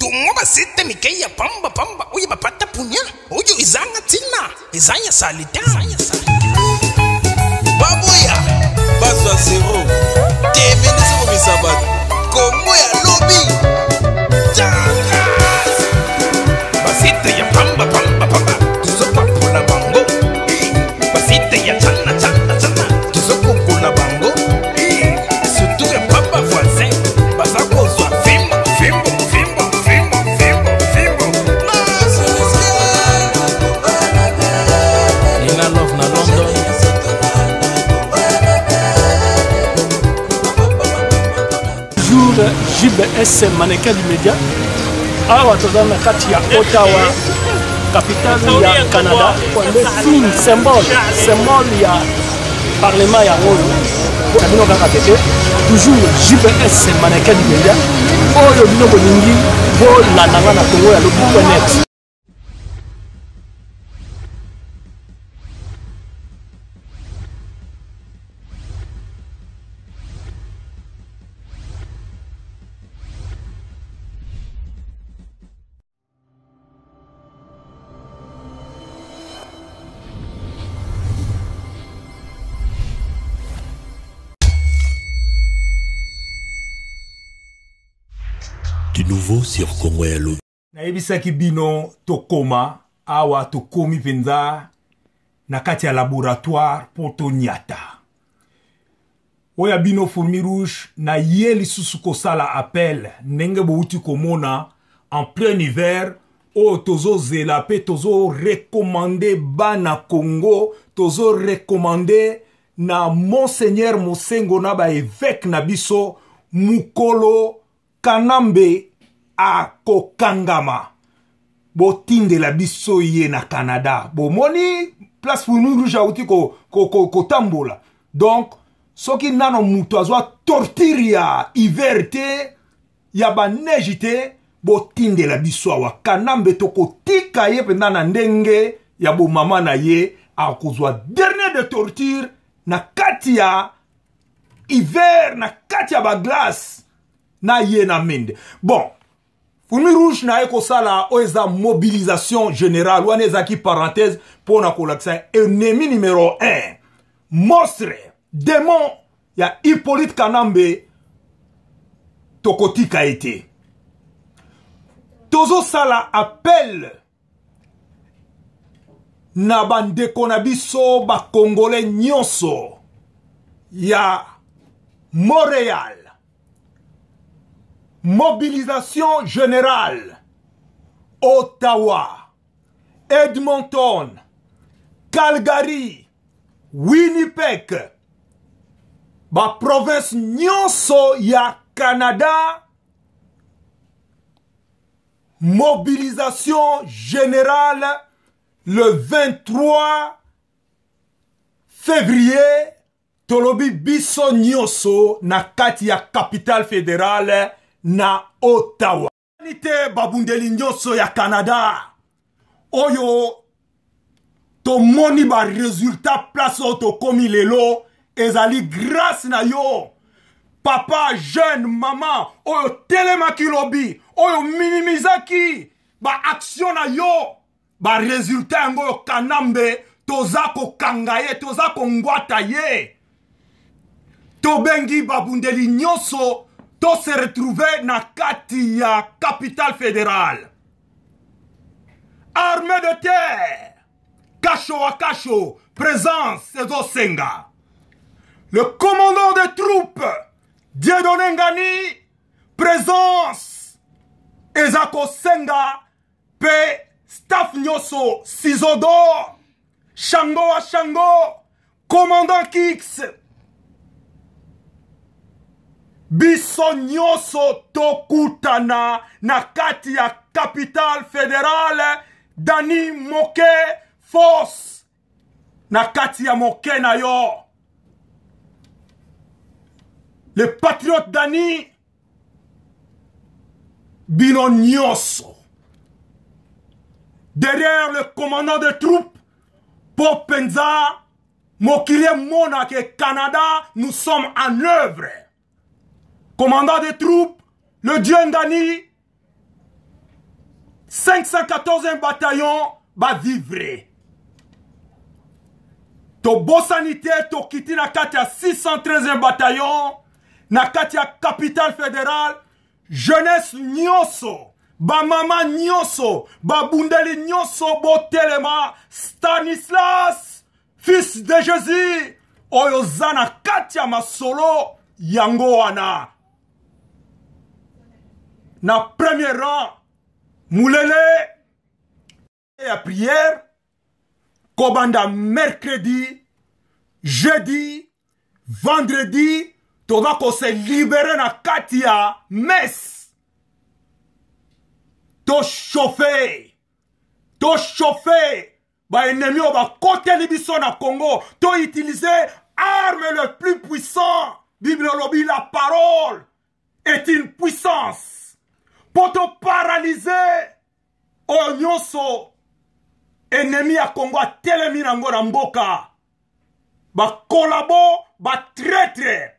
tungoba site mikei ya pamba pamba uye bapata punya uyu izanga tsina izanya salita babuya bazwa zero temendisikobisa bato kongo ya lobi basite ya pamba pamba pamba tuzopapola bango basite ya changa jbs maneke limedia awa toza na kati ya ottawa kapitale ya canada nde signe symbole symbole ya parlement ya oyo mpona bino kaka tete toujours jbs maneke limedia oyo bino bolingi bolandanga na kongo ya lobi net nouveau sur kongo ya lobi nayebisaki bino tokóma awa tokómi mpenza na kati ya laboratoire mpo toniata oyo ya bino fourmi rouge naye lisusu kosala appel ndenge bouti komona en plein hiver oyo tozozela mpe tozorekomande bana kongo tozorekomande na monseigneur mosengo na baevêke na biso mokolo kanambe akokangama botindela biso ye na canada bomoni place fourmi rouge auti kotambola ko, ko, ko donc soki nano moto azwa tortire ya hiver te ya baneji te botindela biso awa kanambe tokotika ye mpenza na ndenge ya bomama na ye akozwa dernier de torture na kati ya hiver na kati ya baglace na ye na mende bon premier rouge na ye kosala oyo eza mobilisation générale wana ezalaki parenthèse mpona kolakisa ennemi numero 1 monstre démon ya hippolyte kanambe tokotika ye te tozosala appel na bandeko na biso bakongole nyonso ya montréal Mobilisation générale. Ottawa, Edmonton, Calgary, Winnipeg. Ba province nyonso ya Canada. Mobilisation générale le 23 février. Tolobi biso nyonso na kati ya capitale fédérale na ottawa nani te babundeli nyonso ya canada oyo tomoni baresultat place oyo tokómi lelo ezali grâce na yo papa jeune mama oyo telemaki lobi oyo minimizaki baaktio na yo baresultat yango oyo kanambe toza kokanga ye toza kongwata ye tobengi babundeli nyonso se retrouve na kati ya capitale fédérale armée de terre kasho wa kasho présence ezosenga le commandant des troupes dieudonné ngani présence eza kosenga mpe staff nyonso sizodor shango wa shango commandant kixe biso nyonso tokutana na kati ya capitale fédérale dani moke force na kati ya moke na yo le patriote dani bino nyonso derrière le commandant de troupe mpo mpenza mokili emonaka canada nous sommes en œuvre commandant des troupes, le dieu Ndani, 514e bataillon va vivre. To beau sanitaire, to kiti na kati ya 613e bataillon, na kati ya capitale fédérale, jeunesse nyonso, ba mama nyonso, ba bundeli nyonso botelema Stanislas, fils de Jésus, oyo za na kati ya masolo yango wana. na premier rang mulele ya priere kobanda mercredi jeudi vendredi toza koselibere na kati ya mes toshofe toshofe baennemi oyo bakoteli biso na congo toutilize arme le plus puissant bible olobi la parole est une puissance mpo toparalize oyo oh, nyonso enemi ya kongo atelemi nango na mboka bakolabo batretre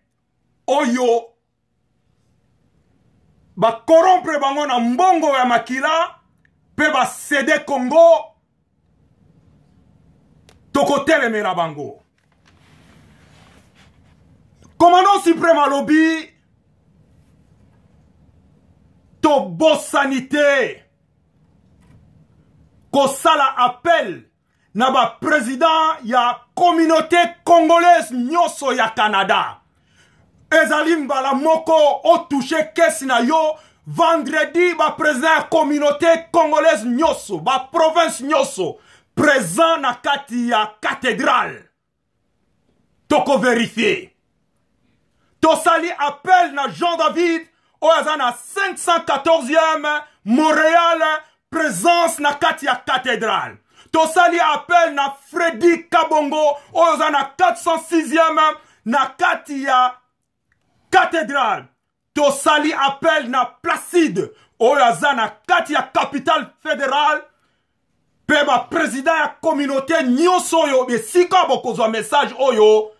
oyo bakorompre bango na mbongo ya makila mpe basede kongo tokotelemela bango komando supreme alobi tobosani te kosala appel na bapresident ya communauté congolaise nyonso ya canada ezali mbala moko otouche kesi na yo vendredi bapresident ya communauté congolaise nyonso baprovince nyonso présent na kati ya cathédrale tokoverifie tosali appel na jean david oyo aza na 514e montréal présence na kati ya cathédrale tosali appel na fredi kabongo oyo aza na 406e na kati ya cathédrale tosali appel na placide oyo aza na kati ya capitale fédérale mpe baprésident ya communauté nyonso oyo esika bokozwa message oyo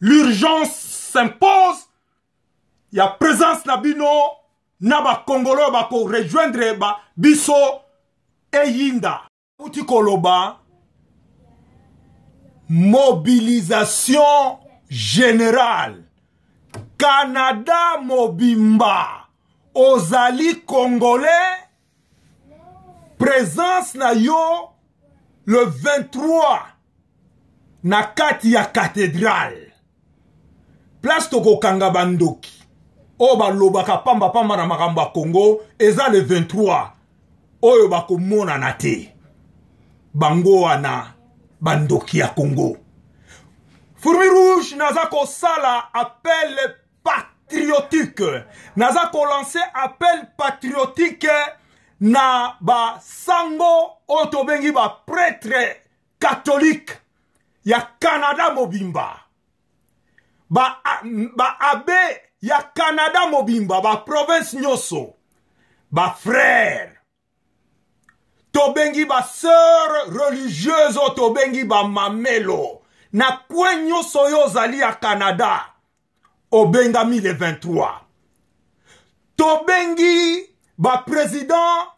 l'urgence s'impose ya présence na bino na bakongolo oyo bakorejoindre ba biso eyinda uti koloba mobilisation générale canada mobimba ozali congolais présence na yo le 23 na kati ya cathédrale place tokokanga bandoki oyo balobaka pambapamba na makambo ya kongo eza le 23 oyo bakomonana te bango wana bandoki ya kongo fourmi rouge naza kosala appel patriotique naza kolanse appel patriotique na basango oyo tobengi bapretre katholike ya canada mobimba baabe ba, ba ya canada mobimba baprovince nyonso bafrere tobengi baseur religieuse oyo tobengi bamamelo na kwe nyonso oyo ozali ya canada obengami le 23 tobengi bapresident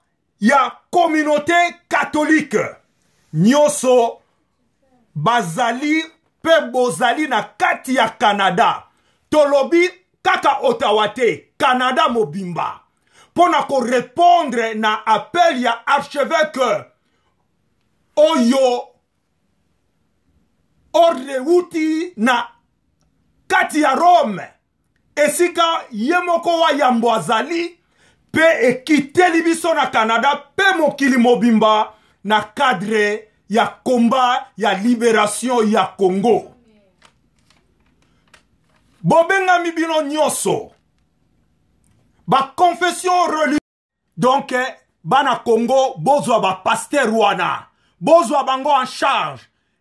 ya communauté katolike nyonso bazali mpe bozali na kati ya canada tolobi kaka ottawa te canada mobimba mpo na korepondre na apel ya archevêque oyo ordre euti na kati ya rome esika ye moko wa yambo azali mpe ekiteli biso na canada mpe mokili mobimba na cadre ya komba ya liberation ya congo bobengami bino nyonso baconfession religieuse donk eh, bana kongo bozwa bapaster wana bozwa bango en charge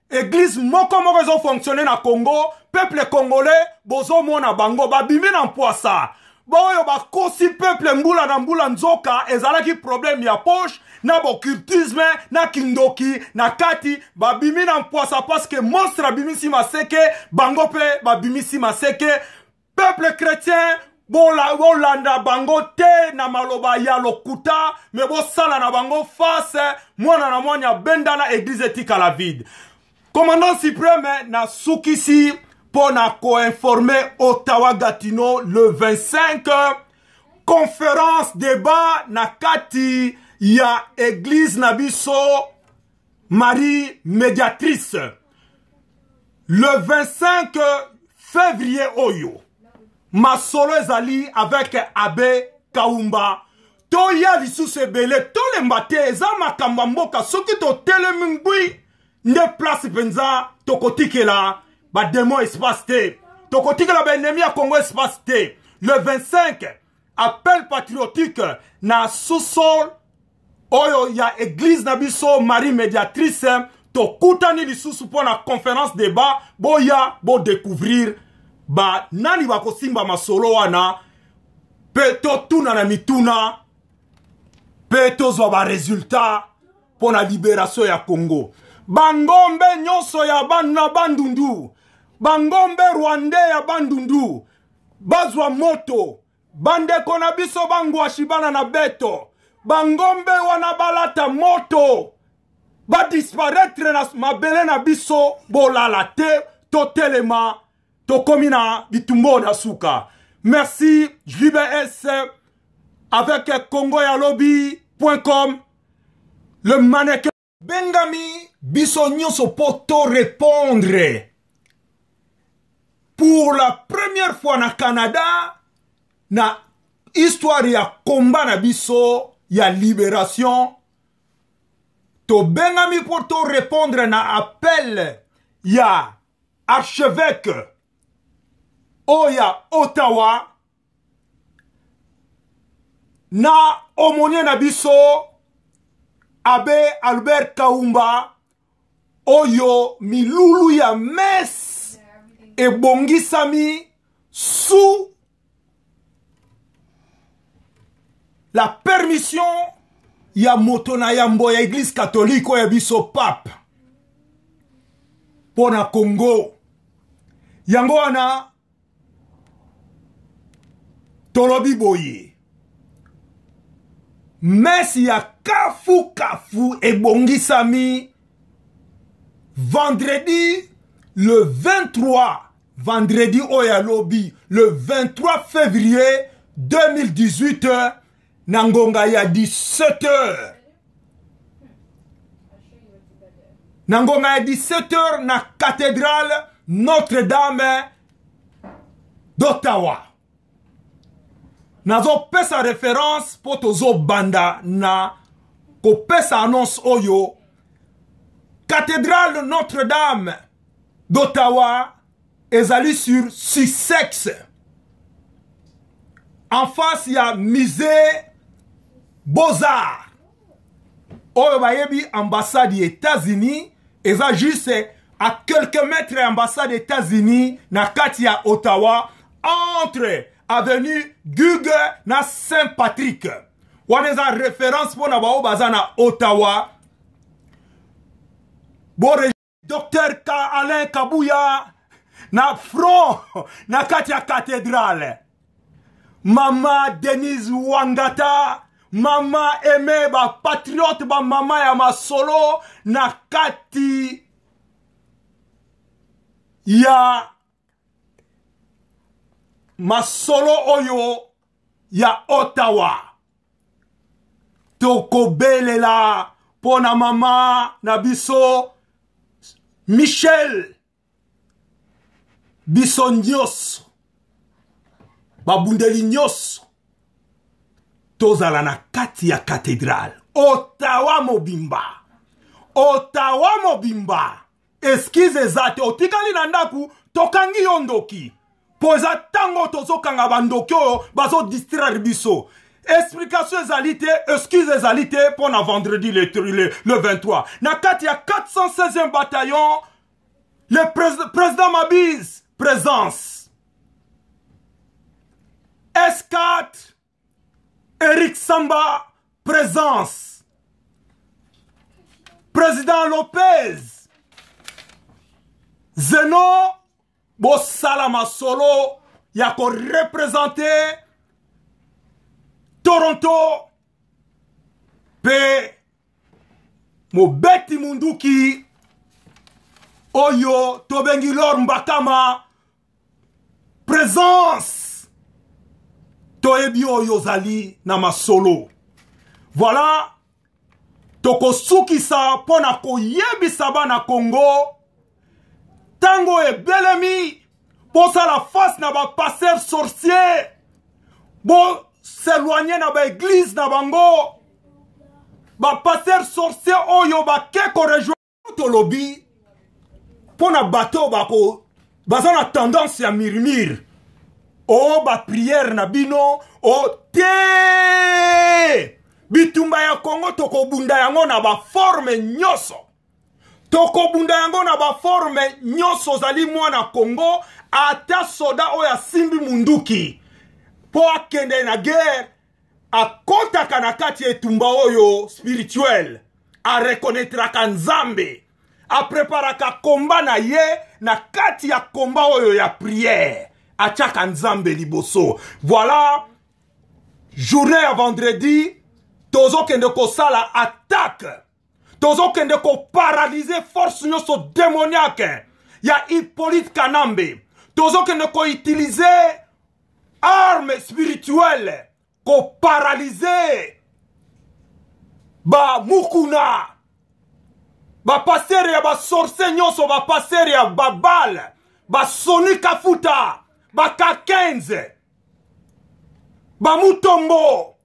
eglize moko moko ezofonctionne na kongo peuple congolais bozomona bango babimi na mpwasa boyo bakosi peuple mbula na mbula nzoka ezalaki probleme ya poche na bocultisme na kindoki na kati babimi na mpwasa parceke monstre abimisi maseke bango mpe babimisi maseke peuple chrétien bolanda bola bango te na maloba ya lokuta me bosala na bango face mwana na mwani abendana eglize etikala vide commandant supreme nasukisi mpo na koinforme ottawa gatineau le 25 conférence débat na kati ya eglize na biso marie médiatrice le 25 février oyo masolo ezali avec abe kaumba toya lisusu ebele tolemba te eza makambo ya mboka soki totelemi ngwi nde place mpenza tokotikela bademo espace te tokotikela baennemi ya congo espace te le 25 appel patriotique na susol oyo ya eglize na biso marie médiatrice tokutani lisusu mpo na conférence débat boya bodécouvrir banani bakosimba masolo wana mpe totuna na mituna mpe tozwa baresultat mpo na liberation ya congo bangombe nyonso ya bana bandundu bangombe rwande ya bandundu bazwa moto bandeko na biso bangwashi bana na beto bangombe wana balata moto badisparetre na mabele na biso bolala te totelema tokómi na bitumbo na suka merci jbs avec congo ya lobi com le maneke bengami biso nyonso mpo to répondre pour la première fois na canada na histoire ya komba na biso ya libération tobengami mpo to répondre na appel ya archevêque oyo ya ottawa na omonie na biso abe albert kaumba oyo milulu ya mese ebongisami sous la permission ya moto na yambo ya église catholique oyo ya biso pape mpo na congo yango wana tolobi boye mesi ya kafukafu ebongisami vendredi le 23 vendredi oyo alobi le 23 février 2018 na ngonga ya 17h na ngonga ya 17h na cathédrale notre-dame d'ottawa nazopesa référence mpo tozobanda na kopesa annonce oyo cathédrale notre-dame d'Ottawa ezali sur sussex en face ya musée beaux-arts oyo bayebi ambassade ya états-unis eza juste à quelques mètres ya ambassade ya états-unis na kati ya ottawa entre avenue guge na saint patrick wana eza référence mpo na baoyo baza na ottawa docteur Ka Alain Kabuya na front na kati ya katedrale mama denise wangata mama eme bapatriote bamama ya masolo na kati ya masolo oyo ya ottawa tokobelela mpo na mama na biso michel biso nyonso babundeli nyonso tozala na kati ya katedrale otawa mobimba otawa mobimba eskize eza te otikali na ndako tokangi yo ndoki mpo eza ntango tozokanga bandoki oyo bazodistraire biso explication ezali te excuse ezali te mpo na vendredi le, le, le 23 na kati ya 416e bataillon le président mabise présence s4 eric samba présence président lopez zeno bosalama solo ya koreprésente toronto mpe mobeti munduki oyo tobengi lor mbakama présence toyebi oyo ozali na masolo voilà tokosukisa mpo na koyebisa bana kongo ntango ebelemi bosala face na bapaster sorcier bo s'éloigner oh, na baeglize na bango bapaster sorcier oyo bake korejoindre tolobi mpo na bato bako baza na tendance ya mirmire o oh, bapriere na bino o oh, te bitumba ya kongo tokobunda yango na baforme nyonso tokobunda yango na baforme nyonso ozali mwana kongo ata soda oyo asimbi munduki Pour akende na guerre akɔtaka na kati ya etumba oyo spirituel arekonetraka nzambe apreparaka komba na ye na kati ya komba oyo ya priere atiaka nzambe liboso voilà journée ya vendredi tozokende kosala attaque tozokende koparalyse force nyonso démoniaque ya hippolyte kanambe tozokende koutilize arme spirituelle koparalyze bamukuna bapastere ya basorse nyonso bapastere ya babale basoni kafuta bakakenze bamutombo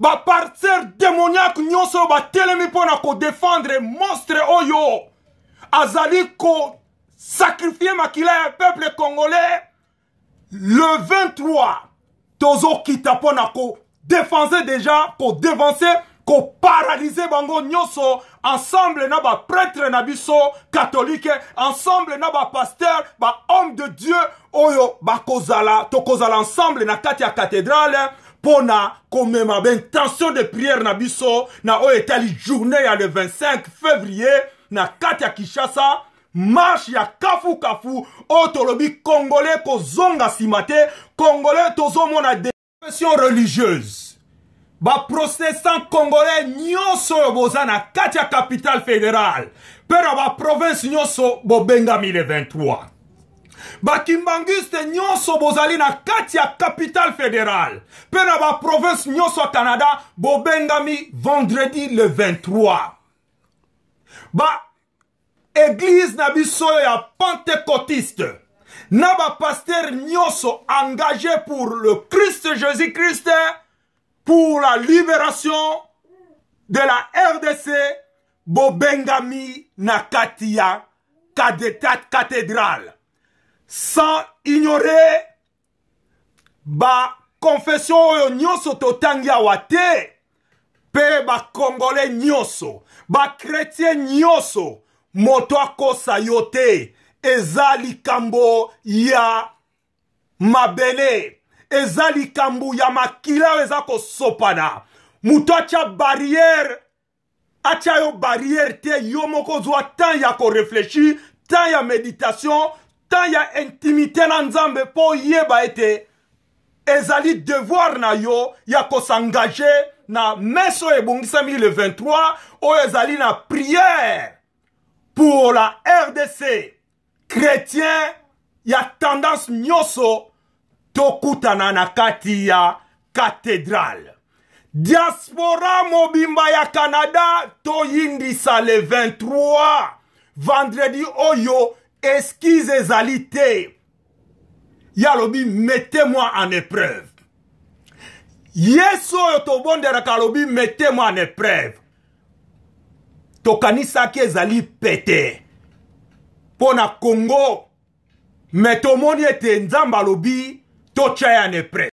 bapartere démoniaque nyonso oyo batelemi mpo na kodefendre monstre oyo azali kosakrifie makila ya peuple congolais le 23 tozokita mpo na kodefanse deja kodevanse koparalyse bango nyonso ensemble na baprêtre na biso katolike ensemble na bapaster bahomme de dieu oyo bakozala tokozala ensemble na kati ya kathedrale mpo na komema baintention de prière na biso na oyo etali journée ya le 25 février na kati ya kinshasa marshe ya kafukafu oyo tolobi congolais kozonga nsima te congolais tozomona depression religieuse baprotestant congolais nyonso oyo boza na kati ya capitale fédérale mpe na baprovince nyonso bobengami le 23 bakimbangiste nyonso bozali na kati ya capitale fédérale mpe na baprovince nyonso ya canada bobengami vendredi le 23 ba eglize na biso oyo ya pentecôtiste na bapaster nyonso engagé pour le christ jésus christ pour la libération de la rdc bobengami na kati ya cathédrale sans ignorer baconfession oyo nyonso totangi awa te mpe bakongole nyonso bakretien nyonso moto akosa yo te eza likambo ya mabele eza likambo ya makila oyo eza kosopana moto atya barrière atya yo barrière te yo moko ozwa temps ya korefleshi temps ya méditation temps ya intimité na nzambe mpo oyeba ete ezali devoir na yo ya kosengage na mese oyo ebongisami le 23 oyo ezali na prière pour la RDC chrétien ya tendance nyonso tokutana na kati ya katedrale diaspora mobimba ya canada toyindisa le 23 vendredi oyo eskise ezali te ya lobi mettez-moi en épreuve yesu oyo tobondelaka alobi mettez-moi en épreuve tokanisaki ezali pete mpo na kongo me tomoni ete nzambe alobi totya ya nepres